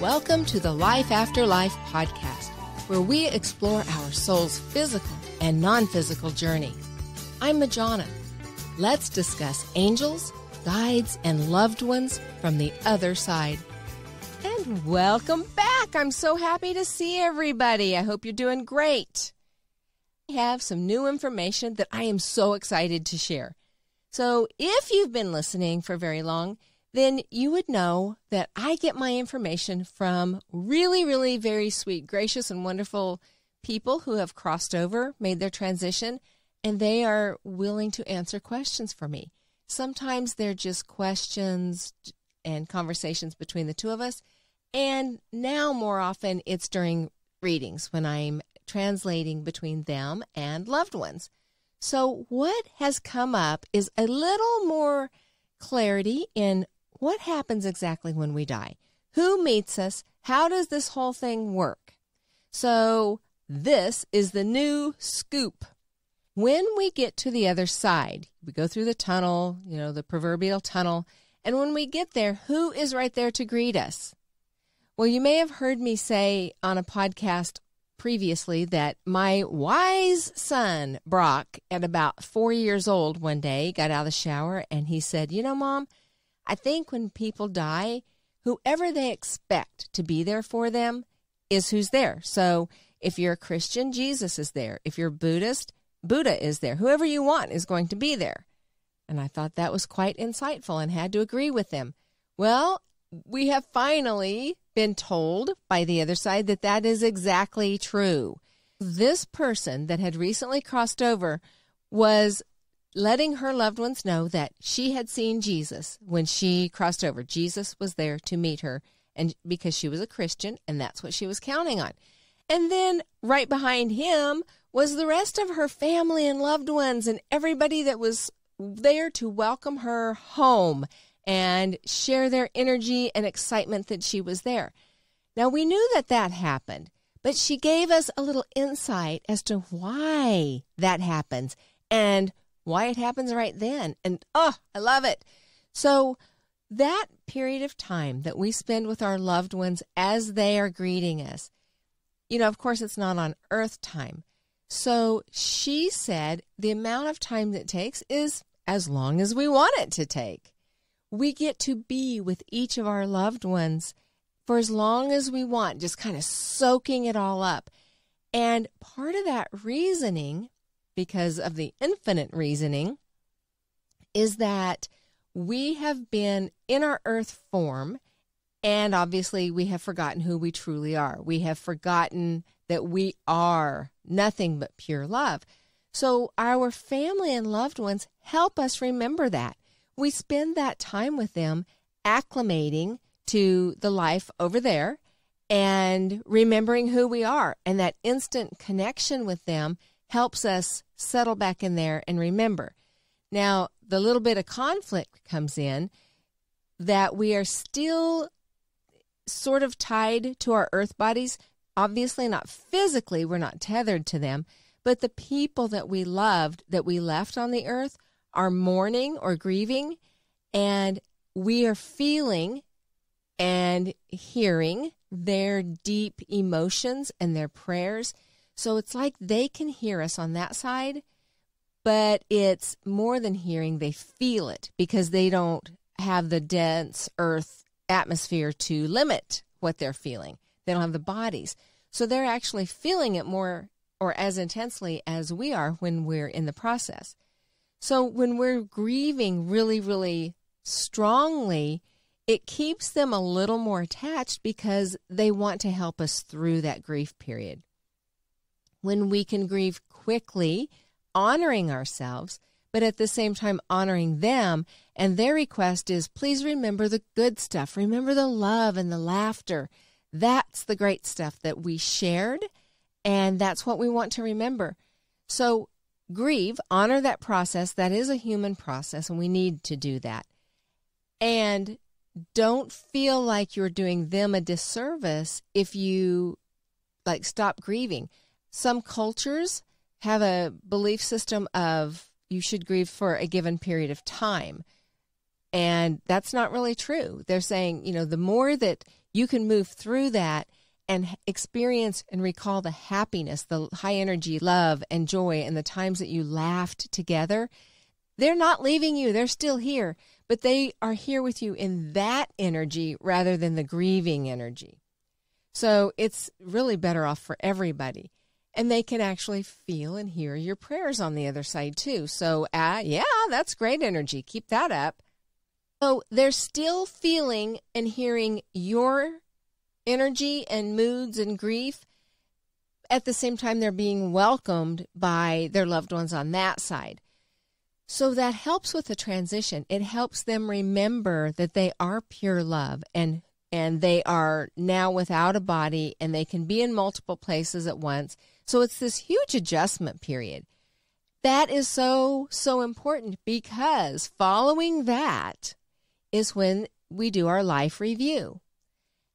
Welcome to the Life After Life podcast, where we explore our soul's physical and non physical journey. I'm Majana. Let's discuss angels, guides, and loved ones from the other side. And welcome back. I'm so happy to see everybody. I hope you're doing great. I have some new information that I am so excited to share. So, if you've been listening for very long, then you would know that I get my information from really, really very sweet, gracious, and wonderful people who have crossed over, made their transition, and they are willing to answer questions for me. Sometimes they're just questions and conversations between the two of us. And now, more often, it's during readings when I'm translating between them and loved ones. So, what has come up is a little more clarity in what happens exactly when we die? Who meets us? How does this whole thing work? So, this is the new scoop. When we get to the other side, we go through the tunnel, you know, the proverbial tunnel, and when we get there, who is right there to greet us? Well, you may have heard me say on a podcast previously that my wise son, Brock, at about four years old one day, got out of the shower and he said, You know, mom, I think when people die, whoever they expect to be there for them is who's there. So if you're a Christian, Jesus is there. If you're Buddhist, Buddha is there. Whoever you want is going to be there. And I thought that was quite insightful and had to agree with them. Well, we have finally been told by the other side that that is exactly true. This person that had recently crossed over was letting her loved ones know that she had seen Jesus when she crossed over. Jesus was there to meet her and because she was a Christian and that's what she was counting on. And then right behind him was the rest of her family and loved ones and everybody that was there to welcome her home and share their energy and excitement that she was there. Now we knew that that happened, but she gave us a little insight as to why that happens and why it happens right then. And oh, I love it. So, that period of time that we spend with our loved ones as they are greeting us, you know, of course, it's not on earth time. So she said the amount of time that takes is as long as we want it to take. We get to be with each of our loved ones for as long as we want, just kind of soaking it all up. And part of that reasoning because of the infinite reasoning is that we have been in our earth form, and obviously we have forgotten who we truly are. We have forgotten that we are nothing but pure love. So our family and loved ones help us remember that. We spend that time with them acclimating to the life over there and remembering who we are and that instant connection with them helps us settle back in there and remember. Now, the little bit of conflict comes in that we are still sort of tied to our earth bodies. Obviously, not physically, we're not tethered to them, but the people that we loved that we left on the earth are mourning or grieving, and we are feeling and hearing their deep emotions and their prayers so it's like they can hear us on that side, but it's more than hearing, they feel it because they don't have the dense earth atmosphere to limit what they're feeling. They don't have the bodies. So they're actually feeling it more or as intensely as we are when we're in the process. So when we're grieving really, really strongly, it keeps them a little more attached because they want to help us through that grief period when we can grieve quickly, honoring ourselves, but at the same time honoring them. And their request is please remember the good stuff, remember the love and the laughter. That's the great stuff that we shared, and that's what we want to remember. So, grieve, honor that process. That is a human process, and we need to do that. And don't feel like you're doing them a disservice if you like stop grieving some cultures have a belief system of you should grieve for a given period of time. And that's not really true. They're saying, you know, the more that you can move through that and experience and recall the happiness, the high energy love and joy, and the times that you laughed together, they're not leaving you. They're still here, but they are here with you in that energy rather than the grieving energy. So it's really better off for everybody and they can actually feel and hear your prayers on the other side too. So, uh, yeah, that's great energy. Keep that up. So, they're still feeling and hearing your energy and moods and grief. At the same time, they're being welcomed by their loved ones on that side. So that helps with the transition. It helps them remember that they are pure love and and they are now without a body and they can be in multiple places at once so it's this huge adjustment period. That is so, so important because following that is when we do our life review.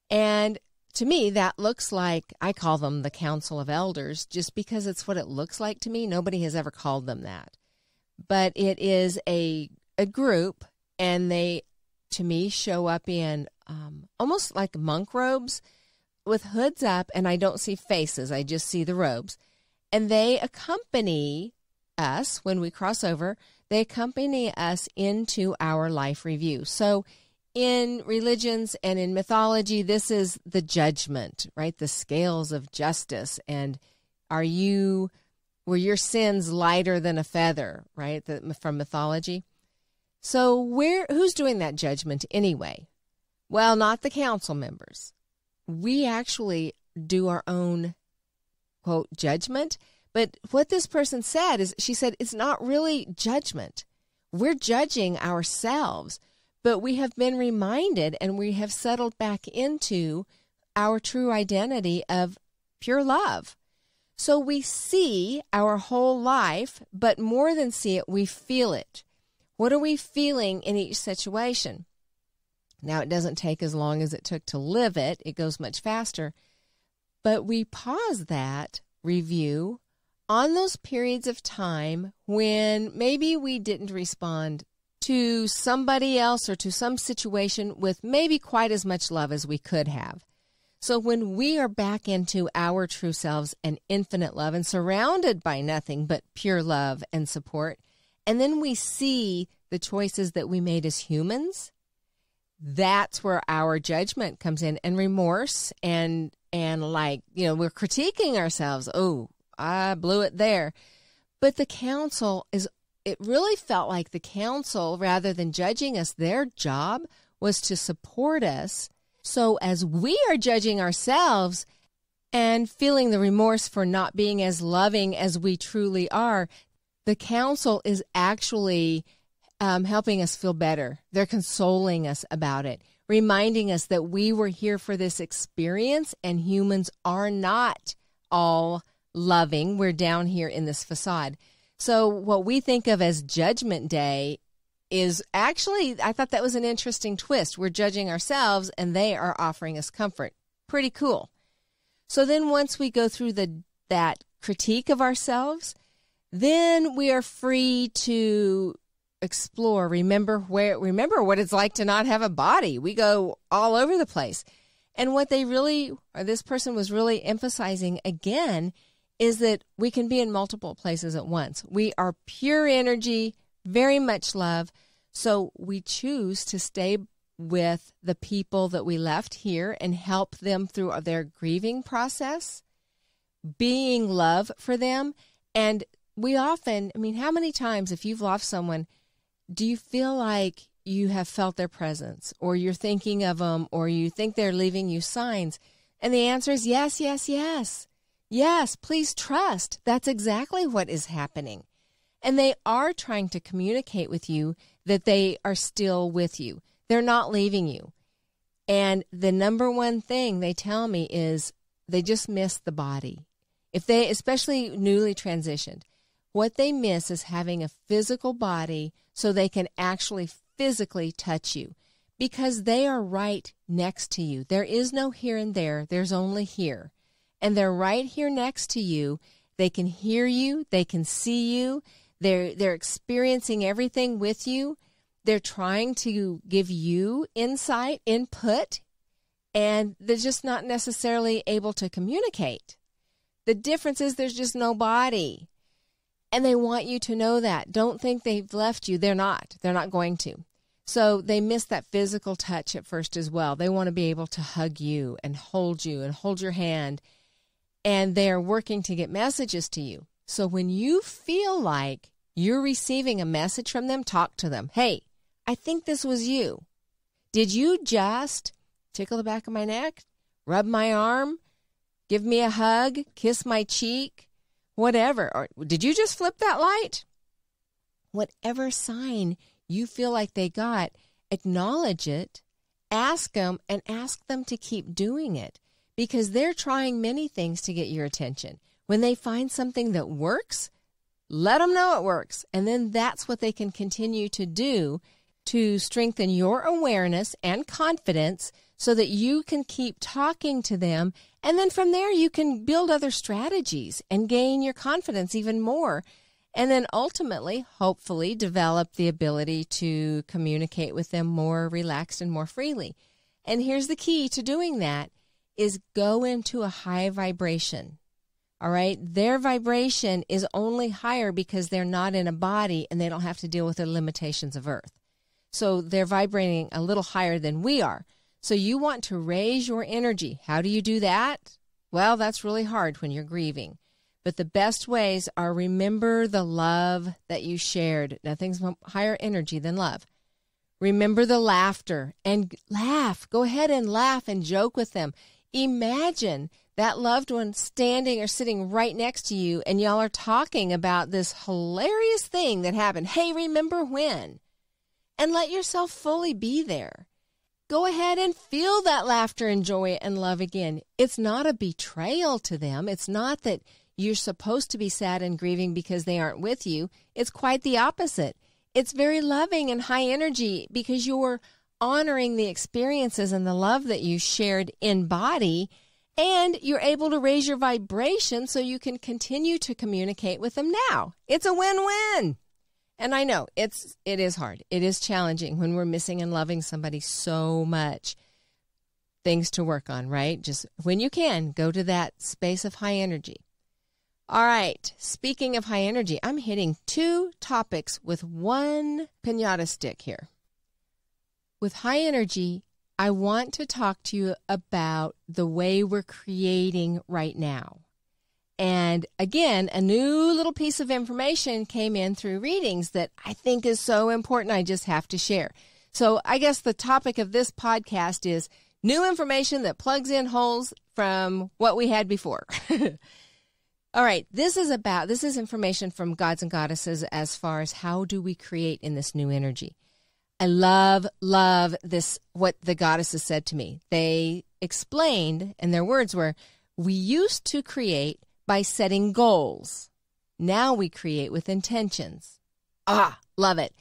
And to me, that looks like I call them the Council of Elders just because it's what it looks like to me. Nobody has ever called them that. But it is a, a group, and they, to me, show up in um, almost like monk robes with hoods up and I don't see faces, I just see the robes. And they accompany us when we cross over, they accompany us into our life review. So in religions and in mythology, this is the judgment, right? The scales of justice. And are you, were your sins lighter than a feather, right? The, from mythology. So where, who's doing that judgment anyway? Well, not the council members we actually do our own quote judgment. But what this person said is she said it's not really judgment. We're judging ourselves, but we have been reminded and we have settled back into our true identity of pure love. So we see our whole life, but more than see it, we feel it. What are we feeling in each situation? Now, it doesn't take as long as it took to live it, it goes much faster. But we pause that review on those periods of time when maybe we didn't respond to somebody else or to some situation with maybe quite as much love as we could have. So when we are back into our true selves and infinite love and surrounded by nothing but pure love and support, and then we see the choices that we made as humans that's where our judgment comes in and remorse and and like you know we're critiquing ourselves oh i blew it there but the council is it really felt like the council rather than judging us their job was to support us so as we are judging ourselves and feeling the remorse for not being as loving as we truly are the council is actually um, helping us feel better. They're consoling us about it, reminding us that we were here for this experience and humans are not all loving. We're down here in this facade. So, what we think of as Judgment Day is actually, I thought that was an interesting twist. We're judging ourselves and they are offering us comfort. Pretty cool. So, then once we go through the, that critique of ourselves, then we are free to explore, remember where remember what it's like to not have a body. We go all over the place. And what they really or this person was really emphasizing again is that we can be in multiple places at once. We are pure energy, very much love. So we choose to stay with the people that we left here and help them through their grieving process, being love for them. And we often, I mean, how many times if you've lost someone, do you feel like you have felt their presence or you're thinking of them or you think they're leaving you signs? And the answer is yes, yes, yes. Yes, please trust. That's exactly what is happening. And they are trying to communicate with you that they are still with you. They're not leaving you. And the number one thing they tell me is they just miss the body. If they, especially newly transitioned, what they miss is having a physical body so they can actually physically touch you because they are right next to you. There is no here and there, there's only here. And they're right here next to you. They can hear you, they can see you, they're, they're experiencing everything with you. They're trying to give you insight, input, and they're just not necessarily able to communicate. The difference is there's just no body. And they want you to know that. Don't think they've left you. They're not. They're not going to. So they miss that physical touch at first as well. They want to be able to hug you and hold you and hold your hand. And they are working to get messages to you. So when you feel like you're receiving a message from them, talk to them. Hey, I think this was you. Did you just tickle the back of my neck, rub my arm, give me a hug, kiss my cheek? whatever. Or did you just flip that light? Whatever sign you feel like they got, acknowledge it, ask them, and ask them to keep doing it because they're trying many things to get your attention. When they find something that works, let them know it works. And then that's what they can continue to do to strengthen your awareness and confidence so that you can keep talking to them. And then from there, you can build other strategies and gain your confidence even more. And then ultimately, hopefully, develop the ability to communicate with them more relaxed and more freely. And here's the key to doing that is go into a high vibration. All right. Their vibration is only higher because they're not in a body and they don't have to deal with the limitations of earth. So they're vibrating a little higher than we are. So you want to raise your energy. How do you do that? Well, that's really hard when you're grieving. But the best ways are remember the love that you shared. Nothing's higher energy than love. Remember the laughter and laugh. Go ahead and laugh and joke with them. Imagine that loved one standing or sitting right next to you and y'all are talking about this hilarious thing that happened. Hey, remember when? And let yourself fully be there. Go ahead and feel that laughter and joy and love again. It's not a betrayal to them. It's not that you're supposed to be sad and grieving because they aren't with you. It's quite the opposite. It's very loving and high energy because you're honoring the experiences and the love that you shared in body. And you're able to raise your vibration so you can continue to communicate with them now. It's a win win. And I know it's it is hard. It is challenging when we're missing and loving somebody so much. Things to work on, right? Just when you can, go to that space of high energy. All right. Speaking of high energy, I'm hitting two topics with one pinata stick here. With high energy, I want to talk to you about the way we're creating right now. And again, a new little piece of information came in through readings that I think is so important. I just have to share. So I guess the topic of this podcast is new information that plugs in holes from what we had before. All right, this is about this is information from gods and goddesses as far as how do we create in this new energy. I love love this what the goddesses said to me. They explained and their words were we used to create by setting goals. Now we create with intentions. Ah, love it.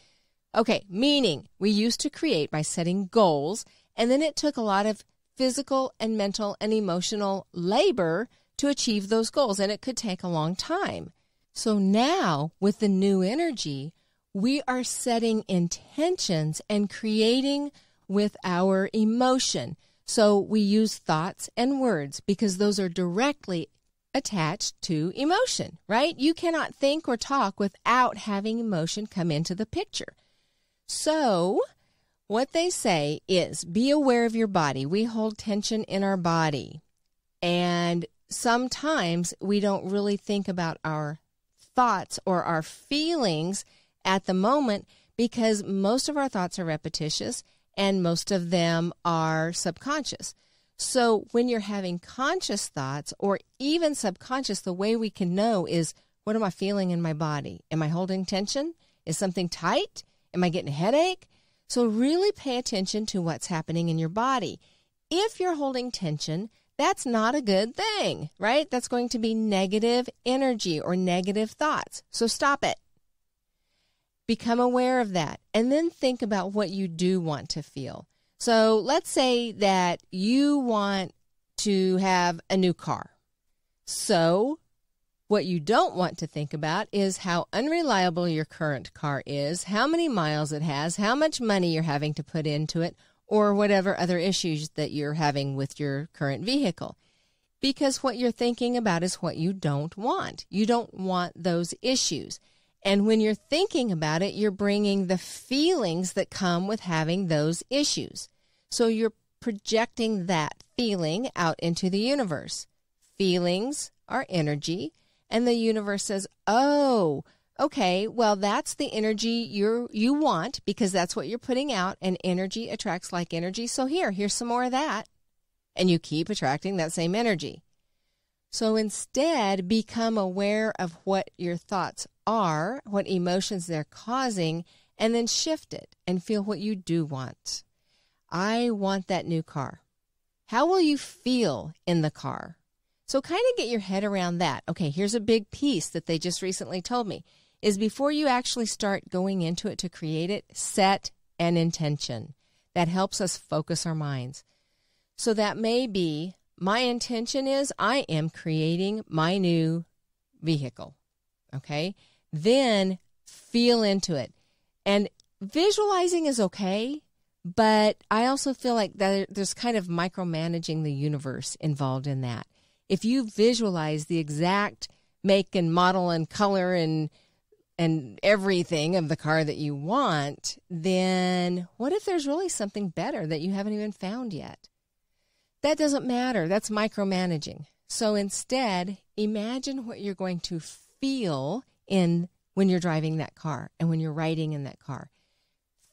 Okay, meaning we used to create by setting goals, and then it took a lot of physical and mental and emotional labor to achieve those goals, and it could take a long time. So now, with the new energy, we are setting intentions and creating with our emotion. So we use thoughts and words because those are directly attached to emotion, right? You cannot think or talk without having emotion come into the picture. So, what they say is be aware of your body. We hold tension in our body. And sometimes we don't really think about our thoughts or our feelings at the moment because most of our thoughts are repetitious and most of them are subconscious. So when you're having conscious thoughts or even subconscious, the way we can know is what am I feeling in my body? Am I holding tension? Is something tight? Am I getting a headache? So really pay attention to what's happening in your body. If you're holding tension, that's not a good thing, right? That's going to be negative energy or negative thoughts. So stop it. Become aware of that and then think about what you do want to feel. So let's say that you want to have a new car. So what you don't want to think about is how unreliable your current car is, how many miles it has, how much money you're having to put into it, or whatever other issues that you're having with your current vehicle. Because what you're thinking about is what you don't want. You don't want those issues. And when you're thinking about it, you're bringing the feelings that come with having those issues. So you're projecting that feeling out into the universe. Feelings are energy, and the universe says, "Oh, okay, well that's the energy you you want because that's what you're putting out and energy attracts like energy. So here, here's some more of that." And you keep attracting that same energy. So instead, become aware of what your thoughts are, what emotions they're causing, and then shift it and feel what you do want. I want that new car. How will you feel in the car? So kind of get your head around that. Okay, here's a big piece that they just recently told me is before you actually start going into it to create it, set an intention. That helps us focus our minds. So that may be my intention is I am creating my new vehicle. Okay? Then feel into it. And visualizing is okay, but I also feel like that there's kind of micromanaging the universe involved in that. If you visualize the exact make and model and color and and everything of the car that you want, then what if there's really something better that you haven't even found yet? That doesn't matter. That's micromanaging. So instead, imagine what you're going to feel in when you're driving that car and when you're riding in that car.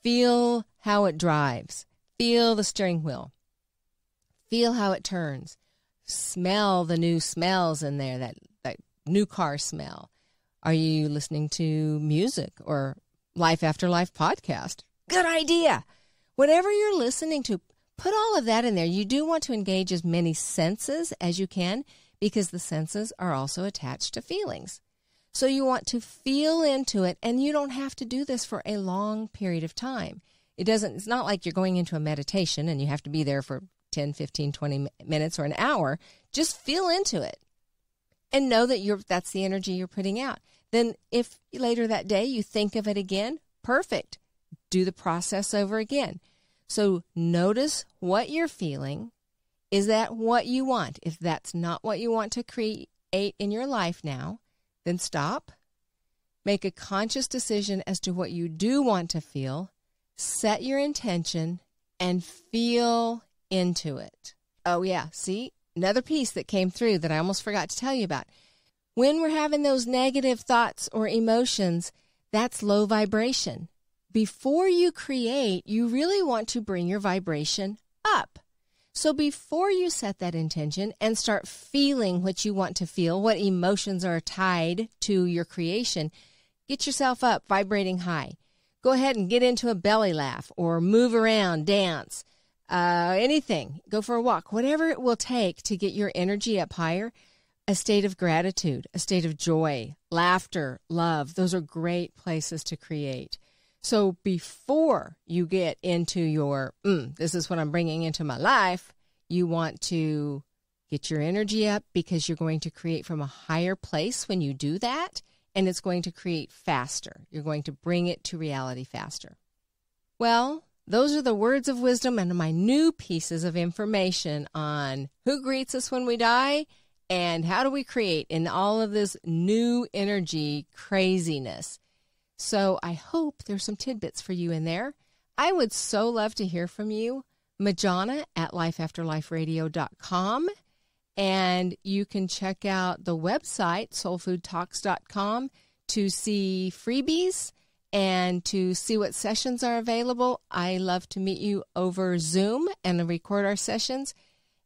Feel how it drives, feel the steering wheel, feel how it turns, smell the new smells in there, that, that new car smell. Are you listening to music or Life After Life podcast? Good idea. Whatever you're listening to, put all of that in there. You do want to engage as many senses as you can because the senses are also attached to feelings. So you want to feel into it, and you don't have to do this for a long period of time. It doesn't, it's not like you're going into a meditation and you have to be there for 10, 15, 20 minutes or an hour. Just feel into it and know that you're, that's the energy you're putting out. Then, if later that day you think of it again, perfect. Do the process over again. So, notice what you're feeling. Is that what you want? If that's not what you want to create in your life now, then stop. Make a conscious decision as to what you do want to feel. Set your intention and feel into it. Oh, yeah. See, another piece that came through that I almost forgot to tell you about. When we're having those negative thoughts or emotions, that's low vibration. Before you create, you really want to bring your vibration up. So before you set that intention and start feeling what you want to feel, what emotions are tied to your creation, get yourself up vibrating high. Go ahead and get into a belly laugh or move around, dance, uh, anything. Go for a walk, whatever it will take to get your energy up higher. A state of gratitude, a state of joy, laughter, love, those are great places to create. So before you get into your, mm, this is what I'm bringing into my life, you want to get your energy up because you're going to create from a higher place when you do that. And it's going to create faster. You're going to bring it to reality faster. Well, those are the words of wisdom and my new pieces of information on who greets us when we die and how do we create in all of this new energy craziness. So I hope there's some tidbits for you in there. I would so love to hear from you. Majana at lifeafterliferadio.com. And you can check out the website, soulfoodtalks.com, to see freebies and to see what sessions are available. I love to meet you over Zoom and record our sessions.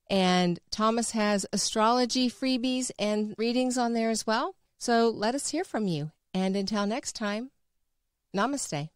And Thomas has astrology freebies and readings on there as well. So let us hear from you. And until next time, Namaste.